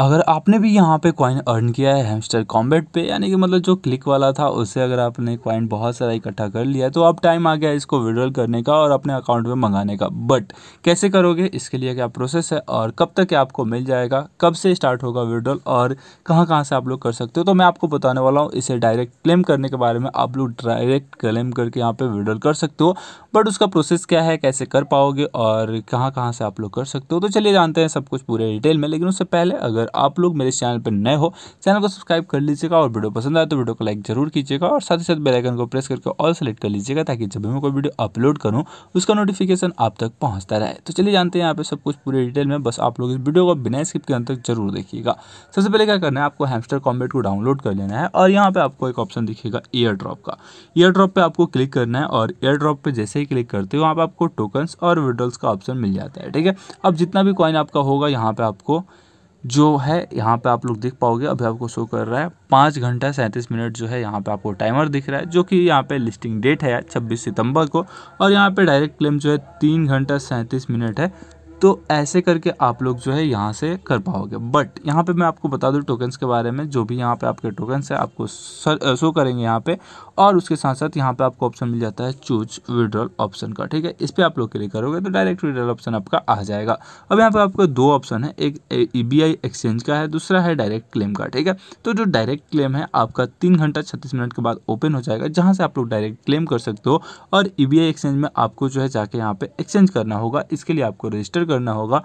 अगर आपने भी यहाँ पे कॉइन अर्न किया है हेमस्टर कॉम्बेट पे यानी कि मतलब जो क्लिक वाला था उससे अगर आपने कॉइन बहुत सारा इकट्ठा कर लिया तो अब टाइम आ गया है इसको विड्रॉल करने का और अपने अकाउंट में मंगाने का बट कैसे करोगे इसके लिए क्या प्रोसेस है और कब तक आपको मिल जाएगा कब से स्टार्ट होगा विड्रॉल और कहाँ कहाँ से आप लोग कर सकते हो तो मैं आपको बताने वाला हूँ इसे डायरेक्ट क्लेम करने के बारे में आप लोग डायरेक्ट क्लेम करके यहाँ पर विड्रॉल कर सकते हो बट उसका प्रोसेस क्या है कैसे कर पाओगे और कहाँ कहाँ से आप लोग कर सकते हो तो चलिए जानते हैं सब कुछ पूरे डिटेल में लेकिन उससे पहले अगर अगर आप लोग मेरे चैनल पर नए हो चैनल को सब्सक्राइब कर लीजिएगा और वीडियो पसंद आए तो वीडियो को लाइक जरूर कीजिएगा और साथ ही साथ बेलाइकन को प्रेस करके ऑल सेलेक्ट कर लीजिएगा ताकि जब भी मैं कोई वीडियो अपलोड करूँ उसका नोटिफिकेशन आप तक पहुँचता रहे तो चलिए जानते हैं यहाँ पर सब कुछ पूरे डिटेल में बस आप लोग इस वीडियो को बिना स्किप के अंत तक जरूर देखिएगा सबसे पहले क्या करना है आपको हैमस्टर कॉम्बेट को डाउनलोड कर लेना है और यहाँ पर आपको एक ऑप्शन दिखेगा ईयर ड्रॉप का ईयर ड्रॉप पर आपको क्लिक करना है और ईयर ड्रॉप पर जैसे ही क्लिक करते हो वहाँ पर आपको टोकन्स और विड्रॉल्स का ऑप्शन मिल जाता है ठीक है अब जितना भी कॉइन आपका होगा यहाँ पे आपको जो है यहाँ पे आप लोग देख पाओगे अभी आपको शो कर रहा है पाँच घंटा सैंतीस मिनट जो है यहाँ पे आपको टाइमर दिख रहा है जो कि यहाँ पे लिस्टिंग डेट है छब्बीस सितंबर को और यहाँ पे डायरेक्ट क्लेम जो है तीन घंटा सैंतीस मिनट है तो ऐसे करके आप लोग जो है यहाँ से कर पाओगे बट यहाँ पे मैं आपको बता दूँ टोकन्स के बारे में जो भी यहाँ पे आपके टोकन्स हैं आपको शो करेंगे यहाँ पे और उसके साथ साथ यहाँ पे आपको ऑप्शन मिल जाता है चूज विड्रॉल ऑप्शन का ठीक है इस पर आप लोग क्लिक करोगे तो डायरेक्ट विड्रॉल ऑप्शन आपका आ जाएगा अब यहाँ पर आपको दो ऑप्शन है एक ई एक्सचेंज e का है दूसरा है डायरेक्ट क्लेम का ठीक है तो जो डायरेक्ट क्लेम है आपका तीन घंटा छत्तीस मिनट के बाद ओपन हो जाएगा जहाँ से आप लोग डायरेक्ट क्लेम कर सकते हो और ई e एक्सचेंज में आपको जो है जाके यहाँ पर एक्सचेंज करना होगा इसके लिए आपको रजिस्टर करना होगा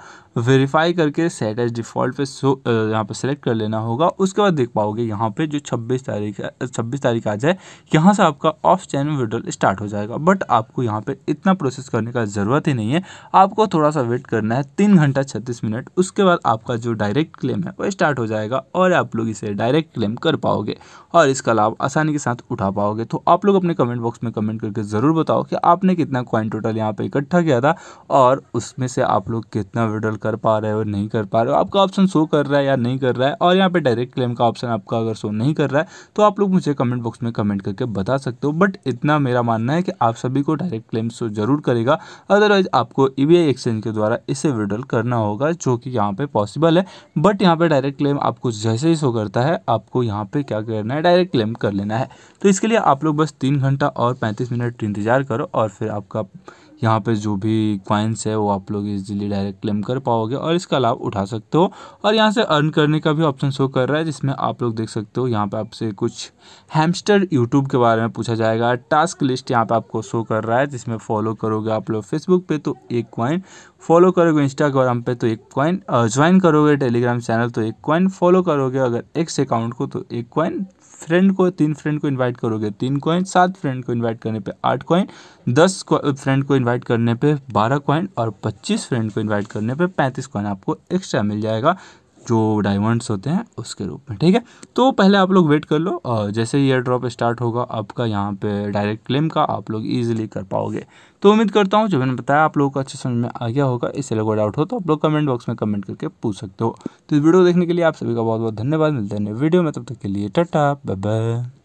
वेरीफाई करके सेट एज डिफ़ॉल्ट पे सो यहाँ पर सेलेक्ट कर लेना होगा उसके बाद देख पाओगे यहाँ पे जो 26 तारीख छब्बीस तारीख आ जाए यहाँ से आपका ऑफ चैन विड्रॉल स्टार्ट हो जाएगा बट आपको यहाँ पे इतना प्रोसेस करने का ज़रूरत ही नहीं है आपको थोड़ा सा वेट करना है तीन घंटा छत्तीस मिनट उसके बाद आपका जो डायरेक्ट क्लेम है वो स्टार्ट हो जाएगा और आप लोग इसे डायरेक्ट क्लेम कर पाओगे और इसका लाभ आसानी के साथ उठा पाओगे तो आप लोग अपने कमेंट बॉक्स में कमेंट करके ज़रूर बताओ कि आपने कितना क्वाइन टोटल यहाँ पर इकट्ठा किया था और उसमें से आप लोग कितना विड्रॉल कर पा रहे हो नहीं कर पा रहे हो आपका ऑप्शन शो कर रहा है या नहीं कर रहा है और यहाँ पे डायरेक्ट क्लेम का ऑप्शन आपका अगर शो नहीं कर रहा है तो आप लोग मुझे कमेंट बॉक्स में कमेंट करके बता सकते हो बट इतना मेरा मानना है कि आप सभी को डायरेक्ट क्लेम शो जरूर करेगा अदरवाइज आपको ई e एक्सचेंज के द्वारा इसे विड्रॉल करना होगा जो कि यहाँ पर पॉसिबल है बट यहाँ पर डायरेक्ट क्लेम आपको जैसे ही शो करता है आपको यहाँ पर क्या करना है डायरेक्ट क्लेम कर लेना है तो इसके लिए आप लोग बस तीन घंटा और पैंतीस मिनट इंतजार करो और फिर आपका यहाँ पे जो भी क्वाइंस है वो आप लोग इजीली डायरेक्ट क्लेम कर पाओगे और इसका लाभ उठा सकते हो और यहाँ से अर्न करने का भी ऑप्शन शो कर रहा है जिसमें आप लोग देख सकते हो यहाँ पे आपसे कुछ हैमस्टर यूट्यूब के बारे में पूछा जाएगा टास्क लिस्ट यहाँ पे आपको शो कर रहा है जिसमें फॉलो करोगे आप लोग फेसबुक पर तो एक क्वाइन फॉलो करोगे इंस्टाग्राम पे तो एक कॉइन ज्वाइन करोगे टेलीग्राम चैनल तो एक कॉइन फॉलो तो करोगे अगर एक्स अकाउंट को तो एक कॉइन फ्रेंड को तीन फ्रेंड को इनवाइट करोगे तीन कॉइन सात फ्रेंड को इनवाइट करने पे आठ कॉइन दस फ्रेंड को इनवाइट करने पे 12 कॉइन और 25 फ्रेंड को इनवाइट करने पे 35 कॉइन आपको एक्स्ट्रा मिल जाएगा जो डायमंड्स होते हैं उसके रूप में ठीक है तो पहले आप लोग वेट कर लो और जैसे ही एयर ड्रॉप स्टार्ट होगा आपका यहाँ पे डायरेक्ट क्लेम का आप लोग इजीली कर पाओगे तो उम्मीद करता हूँ जो मैंने बताया आप लोगों को अच्छे समझ में आ गया होगा इससे लोग डाउट हो तो आप लोग कमेंट बॉक्स में कमेंट करके पूछ सकते हो तो इस वीडियो देखने के लिए आप सभी का बहुत बहुत धन्यवाद मिलते हैं वीडियो में तब तक के लिए टाटा बाय बाय